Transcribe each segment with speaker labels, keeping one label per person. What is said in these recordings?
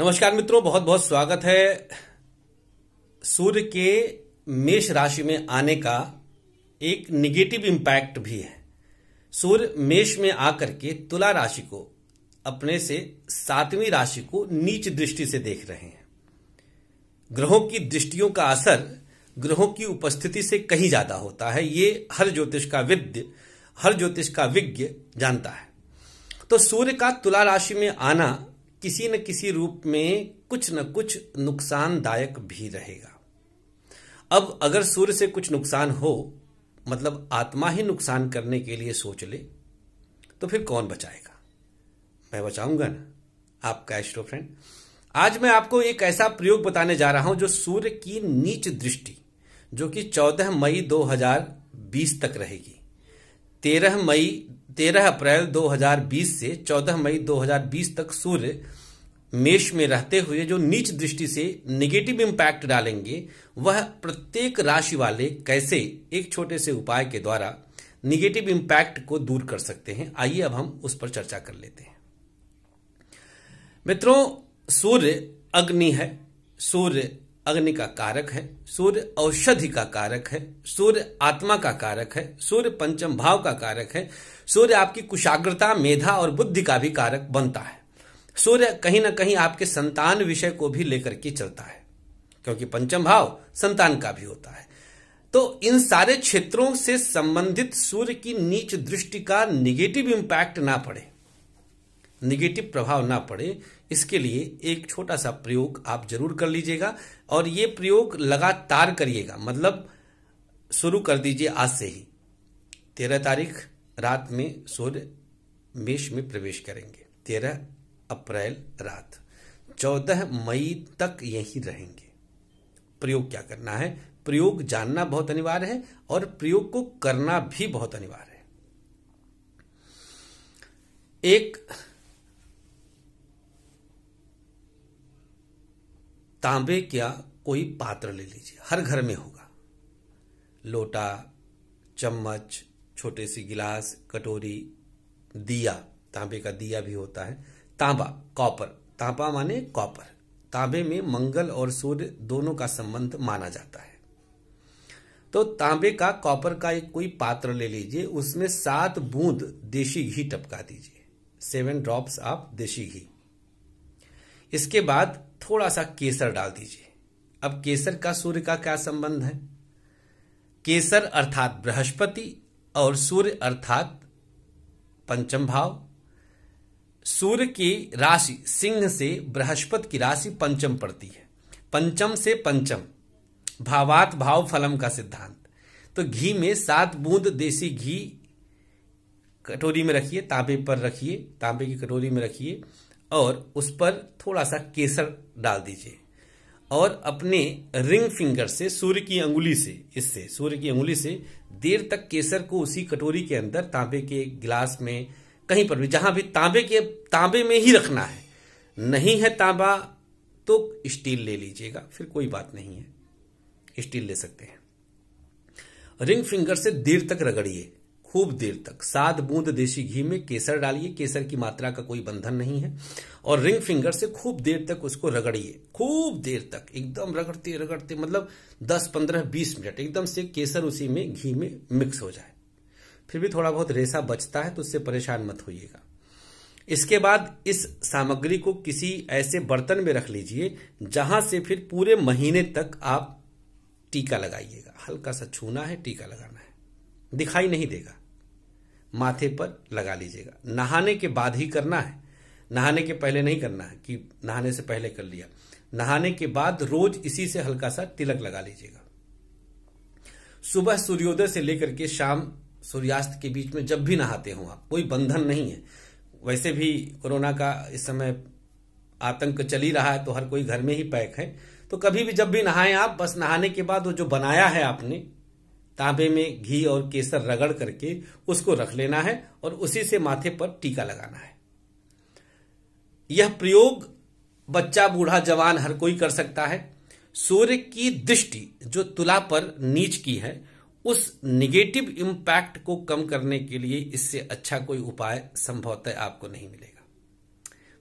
Speaker 1: नमस्कार मित्रों बहुत बहुत स्वागत है सूर्य के मेष राशि में आने का एक निगेटिव इम्पैक्ट भी है सूर्य मेष में आकर के तुला राशि को अपने से सातवीं राशि को नीच दृष्टि से देख रहे हैं ग्रहों की दृष्टियों का असर ग्रहों की उपस्थिति से कहीं ज्यादा होता है ये हर ज्योतिष का विद्य हर ज्योतिष का विज्ञ जानता है तो सूर्य का तुला राशि में आना किसी न किसी रूप में कुछ न कुछ नुकसानदायक भी रहेगा अब अगर सूर्य से कुछ नुकसान हो मतलब आत्मा ही नुकसान करने के लिए सोच ले तो फिर कौन बचाएगा मैं बचाऊंगा ना आपका एस्ट्रो फ्रेंड आज मैं आपको एक ऐसा प्रयोग बताने जा रहा हूं जो सूर्य की नीच दृष्टि जो कि 14 मई 2020 तक रहेगी 13 मई 13 अप्रैल 2020 से 14 मई 2020 तक सूर्य मेष में रहते हुए जो नीच दृष्टि से निगेटिव इम्पैक्ट डालेंगे वह प्रत्येक राशि वाले कैसे एक छोटे से उपाय के द्वारा निगेटिव इम्पैक्ट को दूर कर सकते हैं आइए अब हम उस पर चर्चा कर लेते हैं मित्रों सूर्य अग्नि है सूर्य अग्नि का कारक है सूर्य औषधि का कारक है सूर्य आत्मा का कारक है सूर्य पंचम भाव का कारक है सूर्य आपकी कुशाग्रता मेधा और बुद्धि का भी कारक बनता है सूर्य कहीं ना कहीं आपके संतान विषय को भी लेकर के चलता है क्योंकि पंचम भाव संतान का भी होता है तो इन सारे क्षेत्रों से संबंधित सूर्य की नीच दृष्टि का निगेटिव इंपैक्ट ना पड़े निगेटिव प्रभाव ना पड़े इसके लिए एक छोटा सा प्रयोग आप जरूर कर लीजिएगा और ये प्रयोग लगातार करिएगा मतलब शुरू कर दीजिए आज से ही तेरह तारीख रात में सूर्य मेष में प्रवेश करेंगे तेरह अप्रैल रात चौदह मई तक यही रहेंगे प्रयोग क्या करना है प्रयोग जानना बहुत अनिवार्य है और प्रयोग को करना भी बहुत अनिवार्य है एक तांबे क्या कोई पात्र ले लीजिए हर घर में होगा लोटा चम्मच छोटे सी गिलास कटोरी दिया तांबे का दिया भी होता है तांबा कॉपर तांबा माने कॉपर तांबे में मंगल और सूर्य दोनों का संबंध माना जाता है तो तांबे का कॉपर का एक कोई पात्र ले लीजिए उसमें सात बूंद देशी घी टपका दीजिए सेवन ड्रॉप्स ऑफ देशी घी इसके बाद थोड़ा सा केसर डाल दीजिए अब केसर का सूर्य का क्या संबंध है केसर अर्थात बृहस्पति और सूर्य अर्थात पंचम भाव सूर्य की राशि सिंह से बृहस्पति की राशि पंचम पड़ती है पंचम से पंचम भावात भाव फलम का सिद्धांत तो घी में सात बूंद देसी घी कटोरी में रखिए तांबे पर रखिए तांबे की कटोरी में रखिए और उस पर थोड़ा सा केसर डाल दीजिए और अपने रिंग फिंगर से सूर्य की अंगुली से इससे सूर्य की अंगुली से देर तक केसर को उसी कटोरी के अंदर तांबे के गिलास में कहीं पर भी जहां भी तांबे के तांबे में ही रखना है नहीं है तांबा तो स्टील ले लीजिएगा फिर कोई बात नहीं है स्टील ले सकते हैं रिंग फिंगर से देर तक रगड़िए खूब देर तक सात बूंद देसी घी में केसर डालिए केसर की मात्रा का कोई बंधन नहीं है और रिंग फिंगर से खूब देर तक उसको रगड़िए खूब देर तक एकदम रगड़ते रगड़ते मतलब दस पंद्रह बीस मिनट एकदम से केसर उसी में घी में मिक्स हो जाए फिर भी थोड़ा बहुत रेसा बचता है तो उससे परेशान मत होइएगा इसके बाद इस सामग्री को किसी ऐसे बर्तन में रख लीजिए जहां से फिर पूरे महीने तक आप टीका लगाइएगा हल्का सा छूना है टीका लगाना है दिखाई नहीं देगा माथे पर लगा लीजिएगा नहाने के बाद ही करना है नहाने के पहले नहीं करना है कि नहाने से पहले कर लिया नहाने के बाद रोज इसी से हल्का सा तिलक लगा लीजिएगा सुबह सूर्योदय से लेकर के शाम सूर्यास्त के बीच में जब भी नहाते हो आप कोई बंधन नहीं है वैसे भी कोरोना का इस समय आतंक चल ही रहा है तो हर कोई घर में ही पैक है तो कभी भी जब भी नहाएं आप बस नहाने के बाद वो जो बनाया है आपने तांबे में घी और केसर रगड़ करके उसको रख लेना है और उसी से माथे पर टीका लगाना है यह प्रयोग बच्चा बूढ़ा जवान हर कोई कर सकता है सूर्य की दृष्टि जो तुला पर नीच की है उस निगेटिव इम्पैक्ट को कम करने के लिए इससे अच्छा कोई उपाय संभवतः आपको नहीं मिलेगा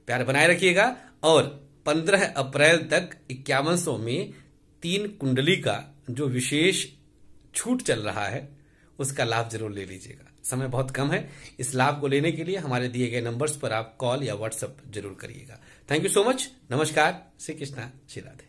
Speaker 1: प्यार बनाए रखिएगा और 15 अप्रैल तक इक्यावन में तीन कुंडली का जो विशेष छूट चल रहा है उसका लाभ जरूर ले लीजिएगा समय बहुत कम है इस लाभ को लेने के लिए हमारे दिए गए नंबर्स पर आप कॉल या व्हाट्सएप जरूर करिएगा थैंक यू सो मच नमस्कार श्री कृष्णा श्री राधे